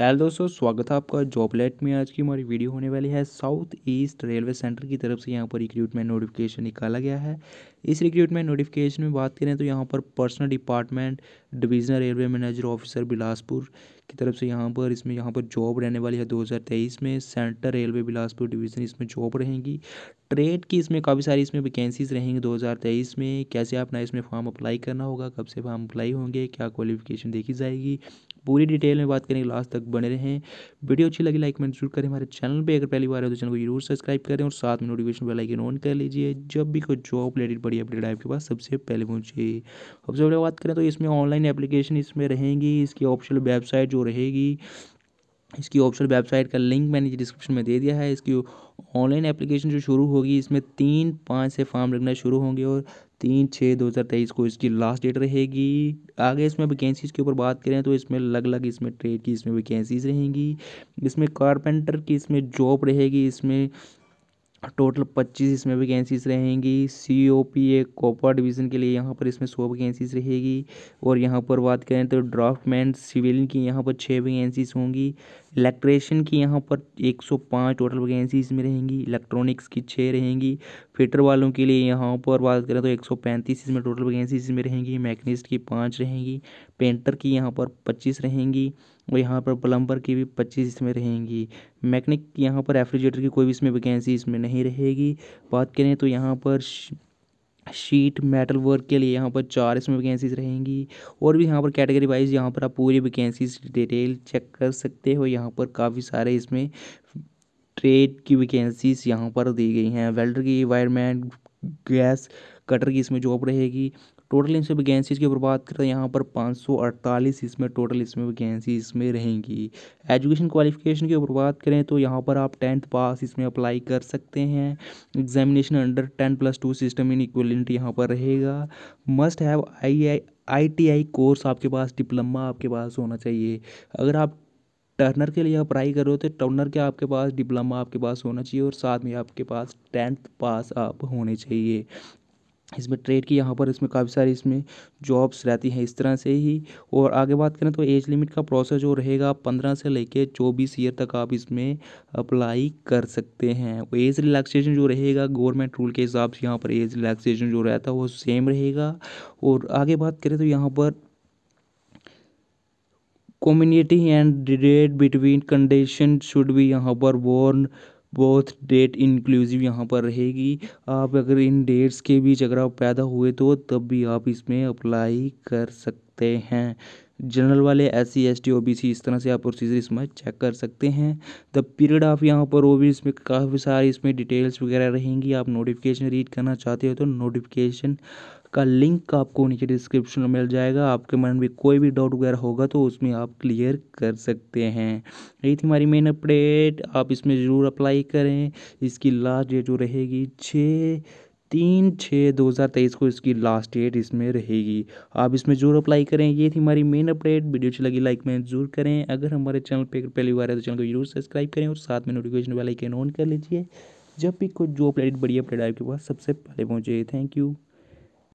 hello दोस्तों स्वागत है आपका जॉबलेट में आज की हमारी वीडियो होने वाली है साउथ ईस्ट रेलवे सेंटर की तरफ से यहाँ पर रिक्रूटमेंट नोटिफिकेशन निकाला गया है इस रिक्रूटमेंट नोटिफिकेशन में बात करें तो यहाँ पर personal department divisional railway manager officer Bilaspur की तरफ से यहाँ पर इसमें यहाँ पर जॉब रहने वाली है 2023 में सेंट्रल रेलवे बिलासपुर डिवीज़न इसमें जॉब रहेंगी ट्रेड की इसमें काफ़ी सारी इसमें वैकेंसीज रहेंगी 2023 में कैसे अपना इसमें फॉर्म अप्लाई करना होगा कब से फॉर्म अप्लाई होंगे क्या क्वालिफिकेशन देखी जाएगी पूरी डिटेल में बात करेंगे लास्ट तक बने रहें वीडियो अच्छी लगी लाइक में जरूर करें हमारे चैनल पर अगर पहली बार है तो चैनल को जरूर सब्सक्राइब करें और साथ में नोटिफिकेशन बेल आइकन ऑन कर लीजिए जब भी कोई जॉब रिलेटेड बड़ी अपडेट आपके पास सबसे पहले पहुँचे सबसे पहले बात करें तो इसमें ऑनलाइन एप्लीकेशन इसमें रहेंगी इसकी ऑप्शनल वेबसाइट जो रहेगी इसकी ऑप्शनल वेबसाइट का लिंक मैंने डिस्क्रिप्शन में दे दिया है इसकी ऑनलाइन एप्लीकेशन जो शुरू होगी इसमें तीन पाँच से फॉर्म लगना शुरू होंगे और तीन छः दो हज़ार तेईस को इसकी लास्ट डेट रहेगी आगे इसमें वैकेंसीज़ के ऊपर बात करें तो इसमें अलग अलग इसमें ट्रेड की इसमें वैकेंसीज़ रहेंगी इसमें कारपेंटर की इसमें जॉब रहेगी इसमें टोटल पच्चीस इसमें वैकेंसीज रहेंगी C O P A COPA division के लिए यहाँ पर इसमें सौ वैकेंसीज रहेगी और यहाँ पर बात करें तो ड्राफ्टमैन सिविल की यहाँ पर छः वैकेंसीज होंगी इलेक्ट्रेशन की यहाँ पर 105 टोटल वैकेंसीज में रहेंगी इलेक्ट्रॉनिक्स की छः रहेंगी फिटर वालों के लिए यहाँ पर बात करें तो पैंतीस इसमें टोटल वैकेंसीज में रहेंगी मैकेनिस्ट की पाँच रहेंगी पेंटर की यहाँ पर पच्चीस रहेंगी और यहाँ पर प्लम्बर की भी पच्चीस इसमें रहेंगी मैकेनिक की यहाँ पर रेफ्रिजरेटर की कोई भी इसमें वैकेंसी इसमें नहीं नहीं रहेगी बात करें तो यहाँ पर शीट मेटल वर्क के लिए यहाँ पर चार इसमें वैकेंसीज रहेंगी और भी यहाँ पर कैटेगरी वाइज यहाँ पर आप पूरी वैकेंसीज डिटेल चेक कर सकते हो यहाँ पर काफ़ी सारे इसमें ट्रेड की वैकेंसीज यहाँ पर दी गई हैं वेल्डर की वायरमैन गैस कटर की इसमें जॉब रहेगी टोटल इसमें वैकेंसीज की अगर बात करें तो यहाँ पर अड़तालीस इसमें टोटल इसमें वैकेंसी इसमें रहेंगी एजुकेशन क्वालिफिकेशन की अगर बात करें तो यहाँ पर आप टेंथ पास इसमें अप्लाई कर सकते हैं examination under ten plus two system in equality यहाँ पर रहेगा must have I I I course आपके पास डिप्लोमा आपके पास होना चाहिए अगर आप टर्नर के लिए अप्लाई कर रहे हो तो टर्नर के आपके पास डिप्लोमा आपके पास होना चाहिए और साथ में आपके पास टेंथ पास आप होने चाहिए इसमें ट्रेड की यहाँ पर इसमें काफ़ी सारी इसमें जॉब्स रहती हैं इस तरह से ही और आगे बात करें तो एज लिमिट का प्रोसेस जो रहेगा पंद्रह से लेके चौबीस ईयर तक आप इसमें अप्लाई कर सकते हैं एज रिलैक्सेशन जो रहेगा गवर्नमेंट रूल के हिसाब से यहाँ पर एज रिलैक्सेशन जो रहता है वो सेम रहेगा और आगे बात करें तो यहाँ पर community and debate between condition should भी यहाँ पर बोर्न बहुत डेट इंक्लूसिव यहाँ पर रहेगी आप अगर इन डेट्स के बीच अगर आप पैदा हुए तो तब भी आप इसमें अप्लाई कर सकते हैं जनरल वाले S C S T O B C इस तरह से आप प्रोसीजर इसमें चेक कर सकते हैं द पीरियड ऑफ यहाँ पर वो भी इसमें काफ़ी सारी इसमें डिटेल्स वगैरह रहेंगी आप नोटिफिकेशन रीड करना चाहते हो तो नोटिफिकेशन का लिंक आपको नीचे डिस्क्रिप्शन में मिल जाएगा आपके मन में कोई भी डाउट वगैरह होगा तो उसमें आप क्लियर कर सकते हैं यही थी हमारी मेन अपडेट आप इसमें ज़रूर अप्लाई करें इसकी लास्ट डेट जो रहेगी छः तीन छः दो हज़ार तेईस को इसकी लास्ट डेट इसमें रहेगी आप इसमें जरूर अप्लाई करें ये थी हमारी मेन अपडेट वीडियो अच्छी लगी लाइक में जरूर करें अगर हमारे चैनल पर पहली बार है तो चैनल को जरूर सब्सक्राइब करें और साथ में नोटिफिकेशन वाला आइकन ऑन कर लीजिए जब भी कोई जो अपडेट बड़ी अपडेट आपके पास सबसे पहले पहुँचे थैंक यू